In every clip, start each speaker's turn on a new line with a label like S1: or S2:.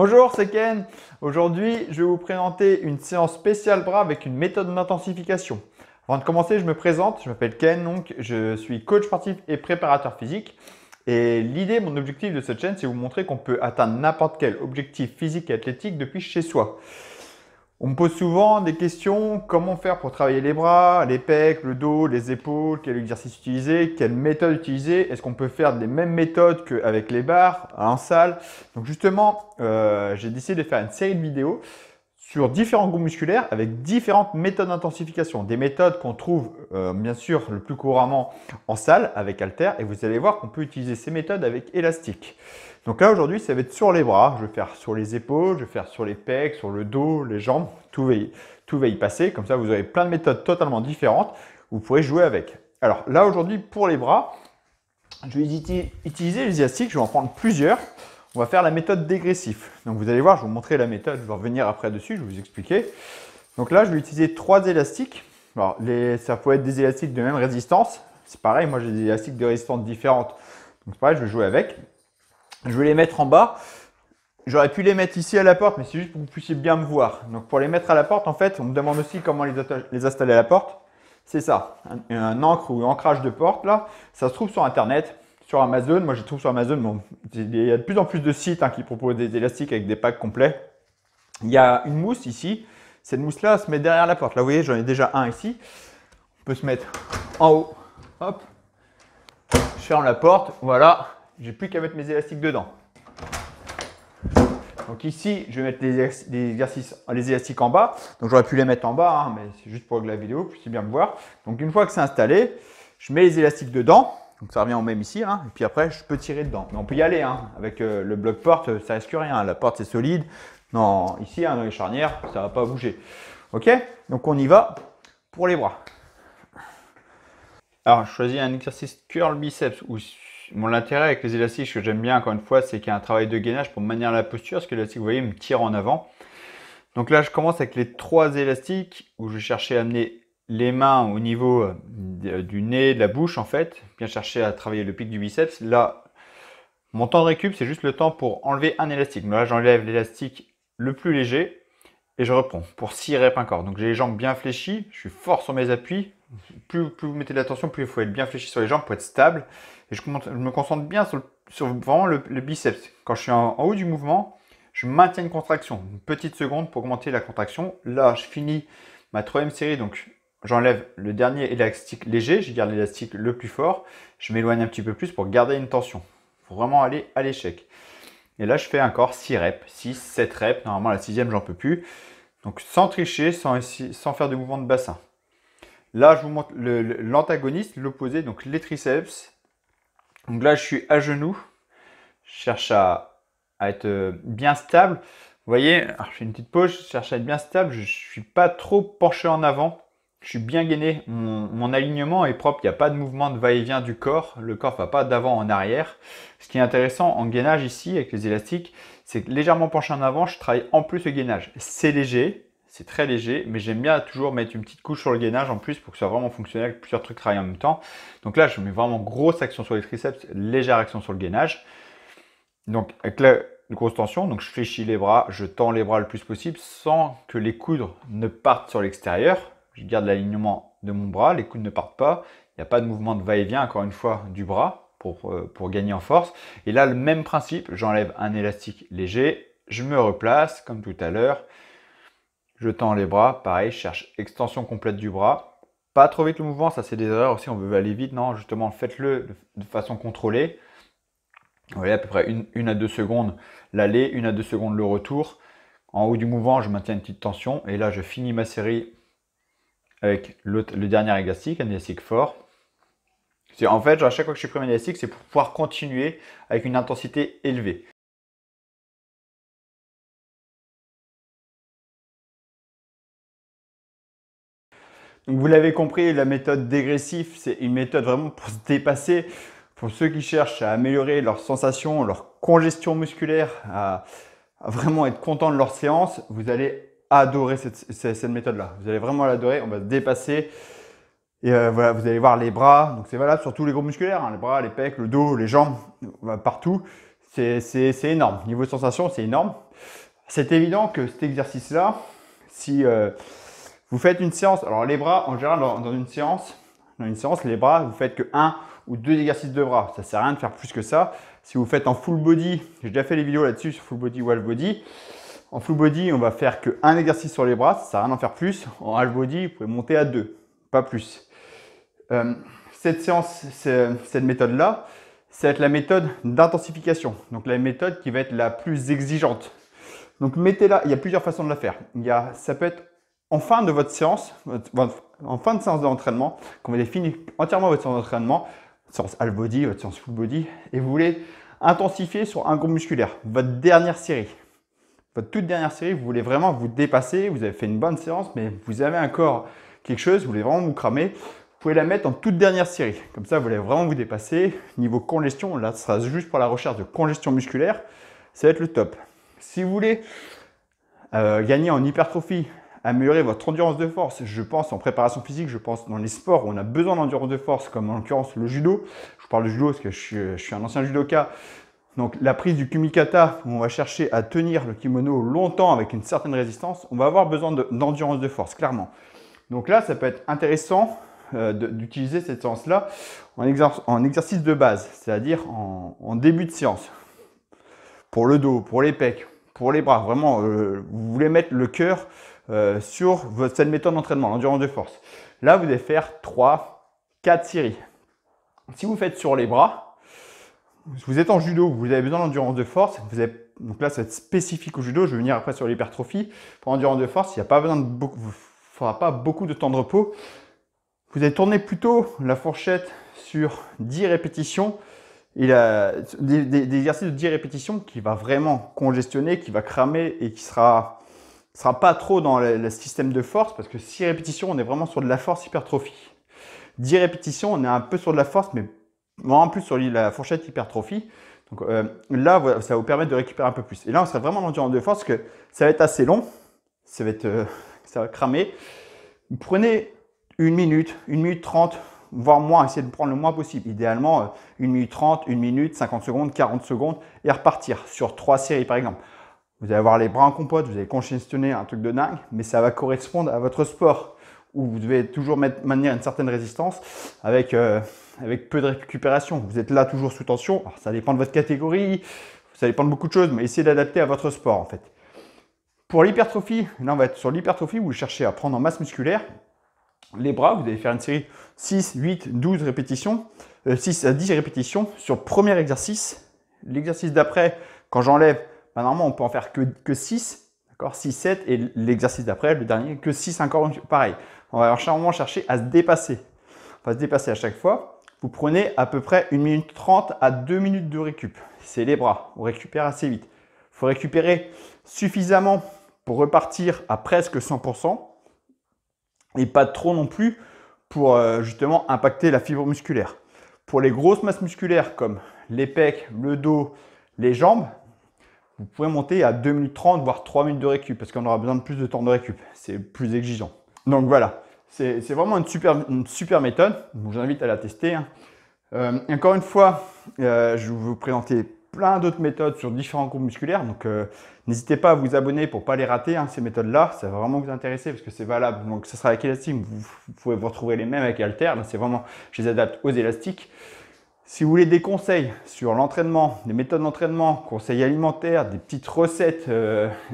S1: Bonjour, c'est Ken. Aujourd'hui, je vais vous présenter une séance spéciale bras avec une méthode d'intensification. Avant de commencer, je me présente. Je m'appelle Ken, donc je suis coach sportif et préparateur physique. Et l'idée, mon objectif de cette chaîne, c'est vous montrer qu'on peut atteindre n'importe quel objectif physique et athlétique depuis chez soi. On me pose souvent des questions, comment faire pour travailler les bras, les pecs, le dos, les épaules, quel exercice utiliser, quelle méthode utiliser, est-ce qu'on peut faire les mêmes méthodes qu'avec les barres, en salle. Donc justement, euh, j'ai décidé de faire une série de vidéos sur différents groupes musculaires avec différentes méthodes d'intensification. Des méthodes qu'on trouve euh, bien sûr le plus couramment en salle avec alter et vous allez voir qu'on peut utiliser ces méthodes avec élastique. Donc là aujourd'hui ça va être sur les bras, je vais faire sur les épaules, je vais faire sur les pecs, sur le dos, les jambes, tout va y, tout va y passer. Comme ça vous aurez plein de méthodes totalement différentes, vous pourrez jouer avec. Alors là aujourd'hui pour les bras, je vais utiliser les élastiques, je vais en prendre plusieurs on va faire la méthode dégressif. Donc vous allez voir, je vous montrerai la méthode, je vais revenir après dessus, je vais vous expliquer. Donc là, je vais utiliser trois élastiques. Alors, les, ça peut être des élastiques de même résistance. C'est pareil, moi j'ai des élastiques de résistance différentes. Donc c'est pareil, je vais jouer avec. Je vais les mettre en bas. J'aurais pu les mettre ici à la porte, mais c'est juste pour que vous puissiez bien me voir. Donc pour les mettre à la porte, en fait, on me demande aussi comment les, les installer à la porte. C'est ça, un, un, ancre ou un ancrage de porte là. Ça se trouve sur internet sur Amazon. Moi, je trouve sur Amazon, bon, il y a de plus en plus de sites hein, qui proposent des élastiques avec des packs complets. Il y a une mousse ici. Cette mousse-là se met derrière la porte. Là, vous voyez, j'en ai déjà un ici. On peut se mettre en haut. Hop. Je ferme la porte. Voilà. J'ai plus qu'à mettre mes élastiques dedans. Donc ici, je vais mettre les, exercices, les élastiques en bas. Donc j'aurais pu les mettre en bas, hein, mais c'est juste pour que la vidéo puisse bien me voir. Donc une fois que c'est installé, je mets les élastiques dedans. Donc ça revient au même ici, hein. et puis après je peux tirer dedans. Mais on peut y aller, hein. avec euh, le bloc porte, ça que rien, la porte c'est solide. Non, ici, hein, dans les charnières, ça va pas bouger. Ok Donc on y va pour les bras. Alors je choisis un exercice curl biceps, où mon intérêt avec les élastiques que j'aime bien encore une fois, c'est qu'il y a un travail de gainage pour maintenir la posture, parce que l'élastique, vous voyez, me tire en avant. Donc là, je commence avec les trois élastiques, où je vais chercher à amener les mains au niveau euh, du nez, de la bouche en fait, bien chercher à travailler le pic du biceps. Là, mon temps de récup, c'est juste le temps pour enlever un élastique. là, j'enlève l'élastique le plus léger et je reprends pour 6 reps encore. Donc j'ai les jambes bien fléchies, je suis fort sur mes appuis. Plus, plus vous mettez de tension, plus il faut être bien fléchi sur les jambes pour être stable. Et je, me concentre bien sur, le, vraiment le, biceps. Quand je suis en, haut du mouvement, je maintiens une contraction, une petite seconde pour augmenter la contraction. Là, je finis ma troisième série, donc j'enlève le dernier élastique léger, je garde l'élastique le plus fort, je m'éloigne un petit peu plus pour garder une tension. Il faut vraiment aller à l'échec. Et là, je fais encore 6 reps, 6, 7 reps. Normalement, la sixième, j'en peux plus. Donc, sans tricher, sans, sans faire de mouvement de bassin. Là, je vous montre l'antagoniste, l'opposé, donc les triceps. Donc là, je suis à genoux. Je cherche à, être euh, bien stable. Vous voyez, je fais une petite pause, je cherche à être bien stable. Je ne suis pas trop penché en avant je suis bien gainé, mon, alignement est propre, il n'y a pas de mouvement de va-et-vient du corps, le corps ne va pas d'avant en arrière. Ce qui est intéressant en gainage ici avec les élastiques, c'est que légèrement penché en avant, je travaille en plus le gainage. C'est léger, c'est très léger, mais j'aime bien toujours mettre une petite couche sur le gainage en plus pour que ce soit vraiment fonctionnel, avec plusieurs trucs travaillent en même temps. Donc là, je mets vraiment grosse action sur les triceps, légère action sur le gainage. Donc avec la grosse tension, donc je fléchis les bras, je tends les bras le plus possible sans que les coudres ne partent sur l'extérieur je garde l'alignement de mon bras, les coudes ne partent pas, il n'y a pas de mouvement de va-et-vient, encore une fois, du bras pour, euh, pour gagner en force. Et là, le même principe, j'enlève un élastique léger, je me replace comme tout à l'heure, je tends les bras, pareil, je cherche extension complète du bras. Pas trop vite le mouvement, ça c'est des erreurs aussi, on veut aller vite, non, justement, faites-le de façon contrôlée. Vous voyez à peu près une, à deux secondes l'aller, une à deux secondes le retour. En haut du mouvement, je maintiens une petite tension et là je finis ma série avec le, dernier élastique, un élastique fort. En fait, à chaque fois que je suis un élastique, c'est pour pouvoir continuer avec une intensité élevée. Donc, vous l'avez compris, la méthode dégressive, c'est une méthode vraiment pour se dépasser, pour ceux qui cherchent à améliorer leurs sensations, leur congestion musculaire, à vraiment être content de leur séance. Vous allez adorer cette, méthode-là. Vous allez vraiment l'adorer, on va se dépasser. Et euh, voilà, vous allez voir les bras, donc c'est valable sur tous les groupes musculaires, hein. les bras, les pecs, le dos, les jambes, euh, partout. C'est énorme. Niveau sensation, c'est énorme. C'est évident que cet exercice-là, si euh, vous faites une séance, alors les bras, en général, dans, une séance, dans une séance, les bras, vous faites que un ou deux exercices de bras. Ça sert à rien de faire plus que ça. Si vous faites en full body, j'ai déjà fait les vidéos là-dessus sur full body, wall body, en full body, on va faire qu'un exercice sur les bras, ça ne sert à rien d'en faire plus. En half body, vous pouvez monter à deux, pas plus. Euh, cette séance, cette méthode-là, ça va être la méthode d'intensification. Donc la méthode qui va être la plus exigeante. Donc mettez-la, il y a plusieurs façons de la faire. Il y a, ça peut être en fin de votre séance, en fin de séance d'entraînement, quand vous avez fini entièrement votre séance d'entraînement, séance half body, votre séance full body, et vous voulez intensifier sur un groupe musculaire, votre dernière série votre toute dernière série, vous voulez vraiment vous dépasser, vous avez fait une bonne séance, mais vous avez encore quelque chose, vous voulez vraiment vous cramer, vous pouvez la mettre en toute dernière série. Comme ça, vous voulez vraiment vous dépasser. Niveau congestion, là, ce sera juste pour la recherche de congestion musculaire. Ça va être le top. Si vous voulez euh, gagner en hypertrophie, améliorer votre endurance de force, je pense en préparation physique, je pense dans les sports où on a besoin d'endurance de force, comme en l'occurrence le judo. Je parle de judo parce que je suis, je suis un ancien judoka, donc la prise du kumikata, où on va chercher à tenir le kimono longtemps avec une certaine résistance, on va avoir besoin d'endurance de, force, clairement. Donc là, ça peut être intéressant euh, d'utiliser cette séance-là en, en, exercice de base, c'est-à-dire en, début de séance. Pour le dos, pour les pecs, pour les bras, vraiment, euh, vous voulez mettre le cœur euh, sur votre, cette méthode d'entraînement, l'endurance de force. Là, vous allez faire 3, 4 séries. Si vous faites sur les bras, vous êtes en judo, vous avez besoin d'endurance de force, vous donc là, ça va être spécifique au judo, je vais venir après sur l'hypertrophie. Pour endurance de force, il n'y a pas besoin de beaucoup, il faudra pas beaucoup de temps de repos. Vous allez tourner plutôt la fourchette sur 10 répétitions, il a des, exercices de 10 répétitions qui va vraiment congestionner, qui va cramer et qui sera sera pas trop dans le, le système de force parce que 6 répétitions, on est vraiment sur de la force hypertrophie. 10 répétitions, on est un peu sur de la force mais en plus, sur la fourchette hypertrophie, donc, euh, là, ça va vous permettre de récupérer un peu plus. Et là, on serait vraiment dans l'endurance de force que ça va être assez long, ça va, être, euh, ça va cramer. Prenez une minute, une minute trente, voire moins, essayez de prendre le moins possible. Idéalement, euh, une minute trente, une minute, 50 secondes, 40 secondes et repartir sur trois séries par exemple. Vous allez avoir les bras en compote, vous allez congestionner un truc de dingue, mais ça va correspondre à votre sport où vous devez toujours maintenir une certaine résistance avec avec peu de récupération. Vous êtes là toujours sous tension. ça dépend de votre catégorie, ça dépend de beaucoup de choses, mais essayez d'adapter à votre sport en fait. Pour l'hypertrophie, là on va être sur l'hypertrophie vous cherchez à prendre en masse musculaire. Les bras, vous allez faire une série 6, 8, 12 répétitions, 6 euh, à 10 répétitions sur premier exercice. L'exercice d'après, quand j'enlève, bah, normalement on peut en faire que, que 6, 6, 7, et l'exercice d'après, le dernier, que 6, encore pareil. On va chercher à se dépasser. On va se dépasser à chaque fois vous prenez à peu près 1 minute 30 à 2 minutes de récup. C'est les bras, on récupère assez vite. Il faut récupérer suffisamment pour repartir à presque 100% et pas trop non plus pour euh, justement impacter la fibre musculaire. Pour les grosses masses musculaires comme les pecs, le dos, les jambes, vous pouvez monter à 2 minutes 30 voire 3 minutes de récup parce qu'on aura besoin de plus de temps de récup. C'est plus exigeant. Donc voilà. C'est vraiment une super, super méthode. Je vous invite à la tester. Hein. Euh, encore une fois, euh, je vais vous présenter plein d'autres méthodes sur différents groupes musculaires. Donc, euh, n'hésitez pas à vous abonner pour ne pas les rater. Hein, ces méthodes-là, ça va vraiment vous intéresser parce que c'est valable. Donc, ça sera avec élastique. Vous, pouvez vous retrouver les mêmes avec Alter. c'est vraiment, je les adapte aux élastiques. Si vous voulez des conseils sur l'entraînement, des méthodes d'entraînement, conseils alimentaires, des petites recettes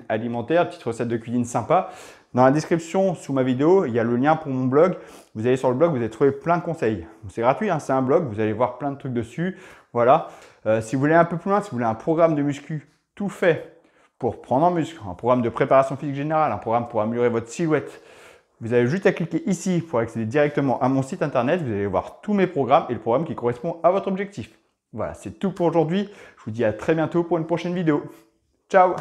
S1: alimentaires, petites recettes de cuisine sympas, dans la description sous ma vidéo, il y a le lien pour mon blog. Vous allez sur le blog, vous allez trouver plein de conseils. C'est gratuit, hein, c'est un blog, vous allez voir plein de trucs dessus. Voilà. Euh, si vous voulez un peu plus loin, si vous voulez un programme de muscu tout fait pour prendre en muscle, un programme de préparation physique générale, un programme pour améliorer votre silhouette, vous avez juste à cliquer ici pour accéder directement à mon site internet. Vous allez voir tous mes programmes et le programme qui correspond à votre objectif. Voilà, c'est tout pour aujourd'hui. Je vous dis à très bientôt pour une prochaine vidéo. Ciao